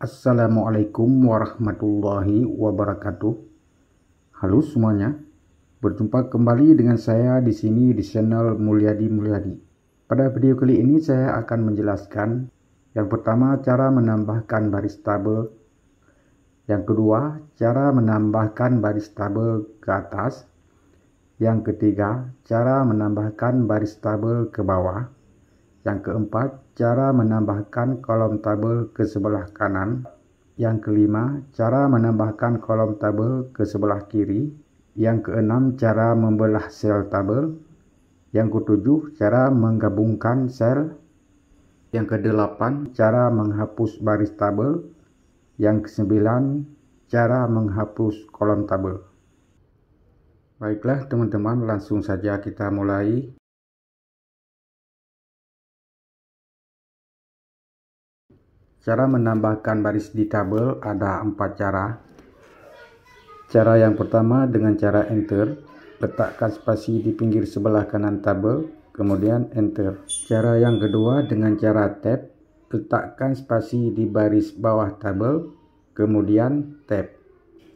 Assalamualaikum warahmatullahi wabarakatuh. Halo semuanya. Berjumpa kembali dengan saya di sini di channel Mulyadi Mulyadi. Pada video kali ini saya akan menjelaskan yang pertama cara menambahkan baris tabel. Yang kedua, cara menambahkan baris tabel ke atas yang ketiga, cara menambahkan baris tabel ke bawah. Yang keempat, cara menambahkan kolom tabel ke sebelah kanan. Yang kelima, cara menambahkan kolom tabel ke sebelah kiri. Yang keenam, cara membelah sel tabel. Yang ketujuh, cara menggabungkan sel. Yang kedelapan, cara menghapus baris tabel. Yang kesembilan, cara menghapus kolom tabel. Baiklah teman-teman langsung saja kita mulai Cara menambahkan baris di tabel ada empat cara. Cara yang pertama dengan cara enter, letakkan spasi di pinggir sebelah kanan tabel, kemudian enter. Cara yang kedua dengan cara tab, letakkan spasi di baris bawah tabel, kemudian tab.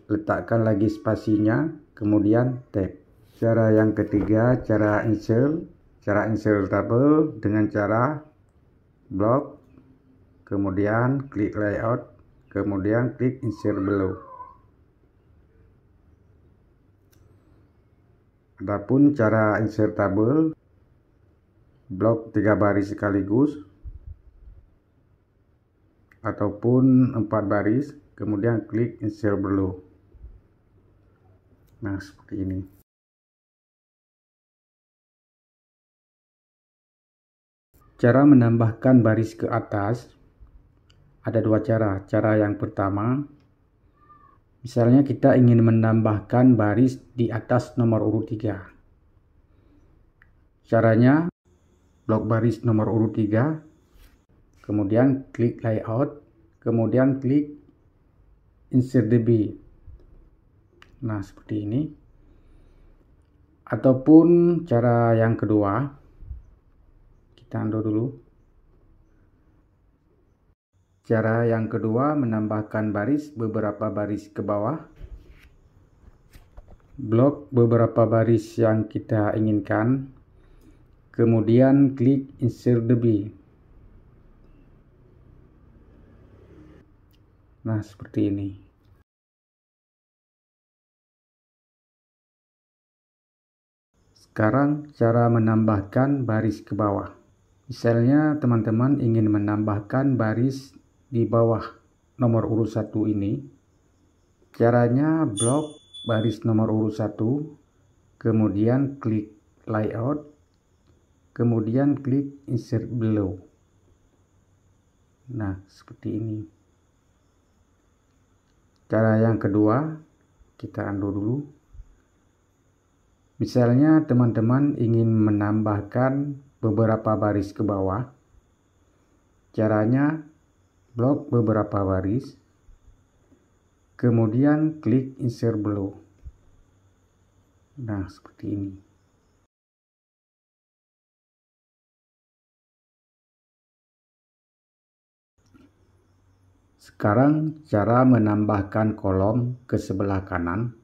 Letakkan lagi spasinya, kemudian tab. Cara yang ketiga, cara insert, cara insert tabel dengan cara block. kemudian klik layout, kemudian klik insert below. Adapun cara insert tabel, block 3 baris sekaligus, ataupun 4 baris, kemudian klik insert below nah seperti ini cara menambahkan baris ke atas ada dua cara cara yang pertama misalnya kita ingin menambahkan baris di atas nomor urut 3 caranya blok baris nomor urut 3 kemudian klik layout, kemudian klik insert DB. Nah, seperti ini. Ataupun cara yang kedua, kita undo dulu. Cara yang kedua menambahkan baris beberapa baris ke bawah. Blok beberapa baris yang kita inginkan. Kemudian klik insert the B. Nah, seperti ini. Sekarang cara menambahkan baris ke bawah. Misalnya teman-teman ingin menambahkan baris di bawah nomor urut 1 ini. Caranya blok baris nomor urut 1, kemudian klik layout, kemudian klik insert below. Nah, seperti ini. Cara yang kedua, kita undo dulu. Misalnya teman-teman ingin menambahkan beberapa baris ke bawah. Caranya blok beberapa baris. Kemudian klik insert below. Nah, seperti ini. Sekarang cara menambahkan kolom ke sebelah kanan.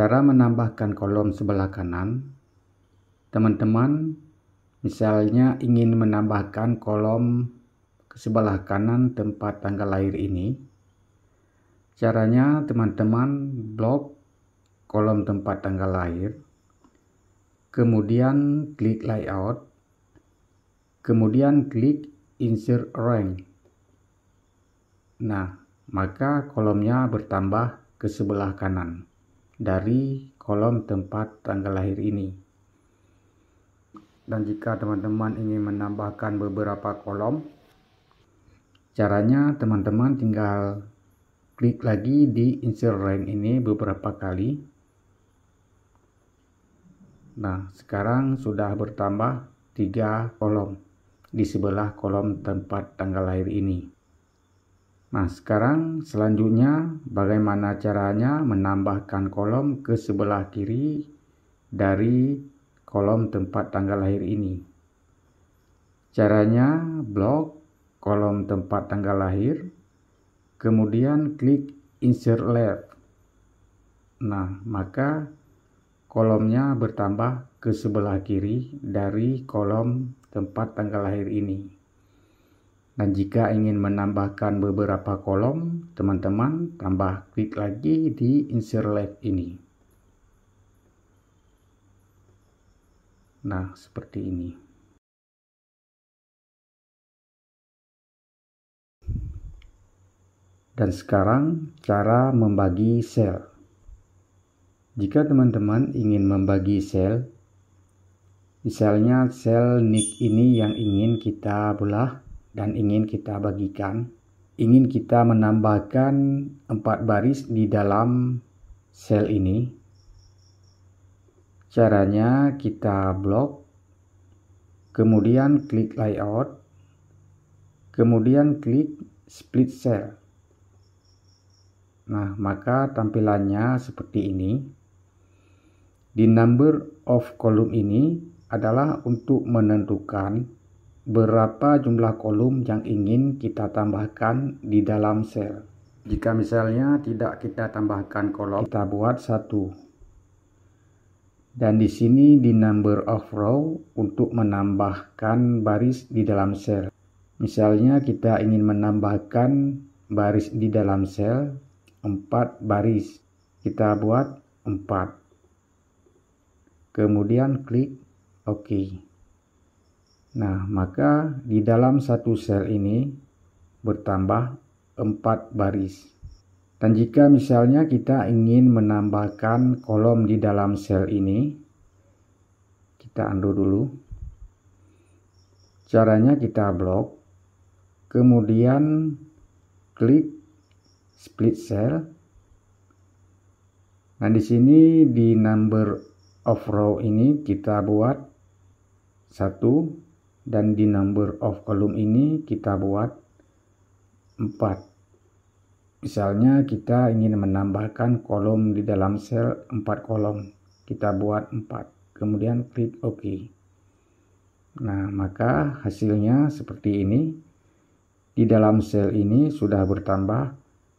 Cara menambahkan kolom sebelah kanan, teman-teman misalnya ingin menambahkan kolom ke sebelah kanan tempat tanggal lahir ini. Caranya teman-teman blok kolom tempat tanggal lahir, kemudian klik layout, kemudian klik insert rank. Nah, maka kolomnya bertambah ke sebelah kanan dari kolom tempat tanggal lahir ini. Dan jika teman-teman ingin menambahkan beberapa kolom, caranya teman-teman tinggal klik lagi di insert rank ini beberapa kali. Nah, sekarang sudah bertambah tiga kolom di sebelah kolom tempat tanggal lahir ini. Nah, sekarang selanjutnya bagaimana caranya menambahkan kolom ke sebelah kiri dari kolom tempat tanggal lahir ini. Caranya blok kolom tempat tanggal lahir, kemudian klik insert left. Nah, maka kolomnya bertambah ke sebelah kiri dari kolom tempat tanggal lahir ini. Dan jika ingin menambahkan beberapa kolom, teman-teman tambah klik lagi di insert left ini. Nah, seperti ini. Dan sekarang cara membagi sel. Jika teman-teman ingin membagi sel, misalnya sel nick ini yang ingin kita belah, dan ingin kita bagikan, ingin kita menambahkan empat baris di dalam sel ini. Caranya kita blok, kemudian klik layout, kemudian klik split cell. Nah, maka tampilannya seperti ini. Di number of column ini adalah untuk menentukan berapa jumlah kolom yang ingin kita tambahkan di dalam sel. Jika misalnya tidak kita tambahkan kolom, kita buat satu. Dan di sini di number of row untuk menambahkan baris di dalam sel. Misalnya kita ingin menambahkan baris di dalam sel 4 baris. Kita buat 4. Kemudian klik OK. Nah, maka di dalam satu sel ini bertambah empat baris. Dan jika misalnya kita ingin menambahkan kolom di dalam sel ini, kita undo dulu. Caranya kita blok, kemudian klik split cell. Nah, di sini di number of row ini kita buat satu dan di number of column ini kita buat 4 misalnya kita ingin menambahkan kolom di dalam sel 4 kolom kita buat 4 kemudian klik OK nah maka hasilnya seperti ini di dalam sel ini sudah bertambah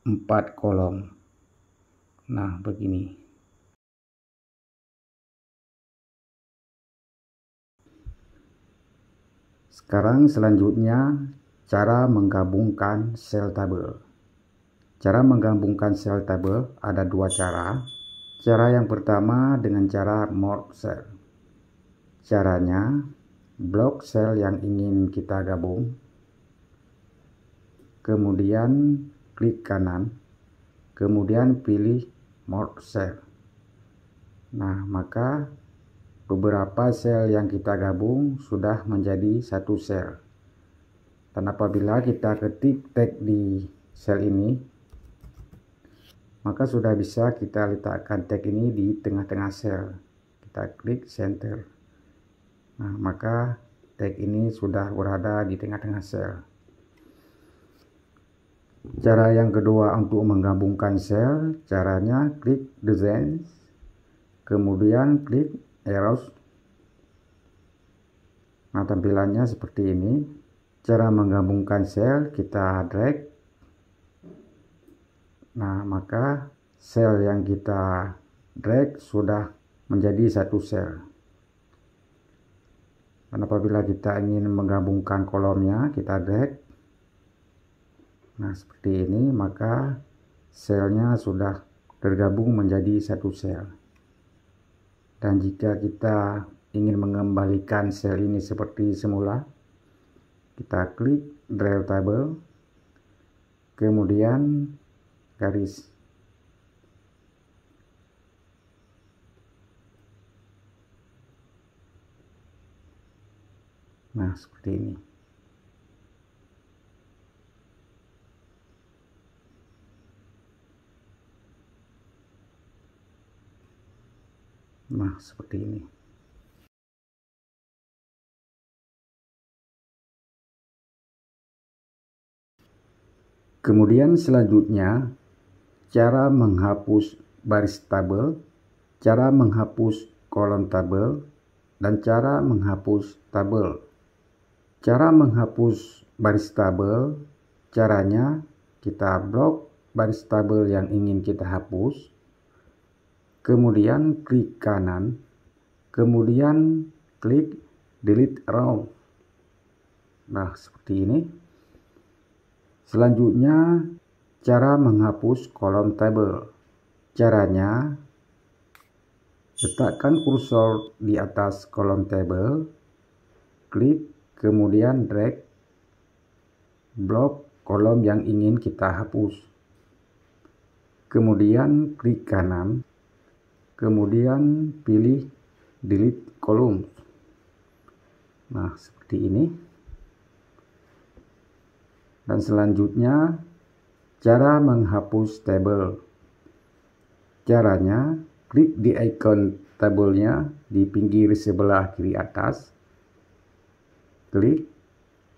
4 kolom nah begini Sekarang selanjutnya cara menggabungkan sel tabel. Cara menggabungkan sel tabel ada dua cara. Cara yang pertama dengan cara merge cell. Caranya, blok sel yang ingin kita gabung. Kemudian klik kanan. Kemudian pilih merge cell. Nah, maka Beberapa sel yang kita gabung sudah menjadi satu sel. Dan apabila kita ketik tag di sel ini, maka sudah bisa kita letakkan tag ini di tengah-tengah sel. Kita klik center. Nah, maka tag ini sudah berada di tengah-tengah sel. Cara yang kedua untuk menggabungkan sel, caranya klik design, kemudian klik Eros. Nah, tampilannya seperti ini. Cara menggabungkan sel, kita drag. Nah, maka sel yang kita drag sudah menjadi satu sel. Dan apabila kita ingin menggabungkan kolomnya, kita drag. Nah, seperti ini, maka selnya sudah tergabung menjadi satu sel dan jika kita ingin mengembalikan sel ini seperti semula kita klik drive table kemudian garis nah seperti ini nah seperti ini kemudian selanjutnya cara menghapus baris tabel cara menghapus kolom tabel dan cara menghapus tabel cara menghapus baris tabel caranya kita blok baris tabel yang ingin kita hapus kemudian klik kanan, kemudian klik delete row Nah, seperti ini. Selanjutnya, cara menghapus kolom table. Caranya, letakkan kursor di atas kolom table, klik, kemudian drag blok kolom yang ingin kita hapus. Kemudian klik kanan, kemudian pilih delete column nah seperti ini dan selanjutnya cara menghapus tabel caranya klik di icon tabelnya di pinggir sebelah kiri atas klik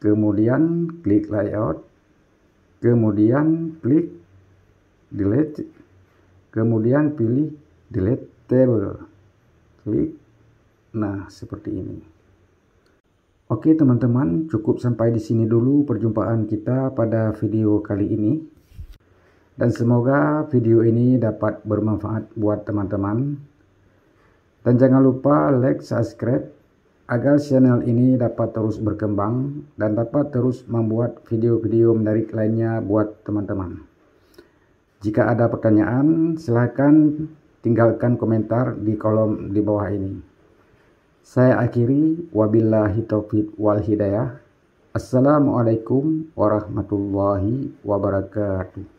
kemudian klik layout kemudian klik delete kemudian pilih delete table klik nah seperti ini Oke teman-teman cukup sampai di sini dulu perjumpaan kita pada video kali ini dan semoga video ini dapat bermanfaat buat teman-teman dan jangan lupa like subscribe agar channel ini dapat terus berkembang dan dapat terus membuat video-video menarik lainnya buat teman-teman. Jika ada pertanyaan, silahkan tinggalkan komentar di kolom di bawah ini. Saya akhiri wabillahi taufiq wal hidayah. Assalamualaikum warahmatullahi wabarakatuh.